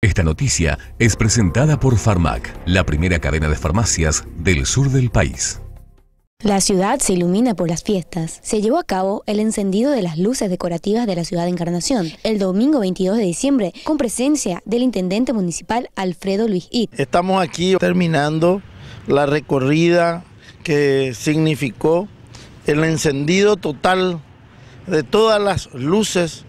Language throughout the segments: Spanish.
Esta noticia es presentada por Farmac, la primera cadena de farmacias del sur del país. La ciudad se ilumina por las fiestas. Se llevó a cabo el encendido de las luces decorativas de la ciudad de Encarnación el domingo 22 de diciembre con presencia del intendente municipal Alfredo Luis It. Estamos aquí terminando la recorrida que significó el encendido total de todas las luces,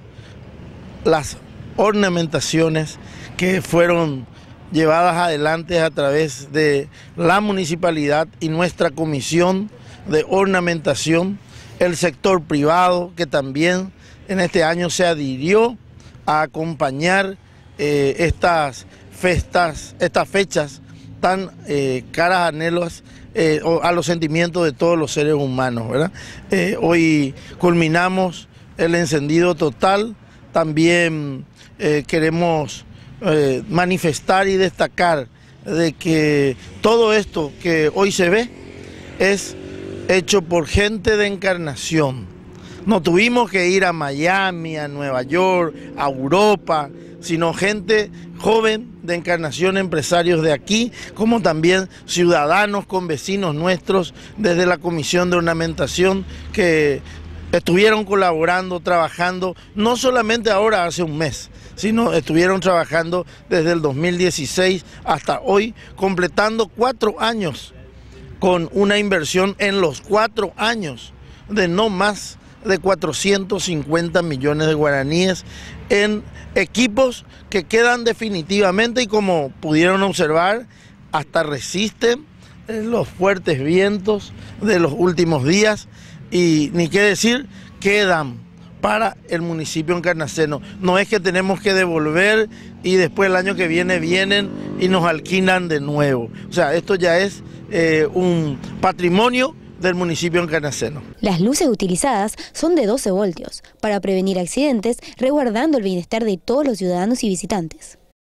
las ornamentaciones que fueron llevadas adelante a través de la municipalidad y nuestra comisión de ornamentación, el sector privado que también en este año se adhirió a acompañar eh, estas festas, estas fechas tan eh, caras anhelas eh, a los sentimientos de todos los seres humanos. ¿verdad? hoy culminamos el encendido total, también queremos eh, manifestar y destacar de que todo esto que hoy se ve es hecho por gente de encarnación. No tuvimos que ir a Miami, a Nueva York, a Europa, sino gente joven de encarnación, empresarios de aquí, como también ciudadanos con vecinos nuestros desde la Comisión de Ornamentación que estuvieron colaborando, trabajando, no solamente ahora hace un mes, sino estuvieron trabajando desde el 2016 hasta hoy, completando cuatro años con una inversión en los cuatro años de no más de 450 millones de guaraníes en equipos que quedan definitivamente y como pudieron observar, hasta resisten eh, los fuertes vientos de los últimos días y ni qué decir, quedan para el municipio encarnaceno. No es que tenemos que devolver y después el año que viene vienen y nos alquilan de nuevo. O sea, esto ya es eh, un patrimonio del municipio encarnaceno. Las luces utilizadas son de 12 voltios para prevenir accidentes, resguardando el bienestar de todos los ciudadanos y visitantes.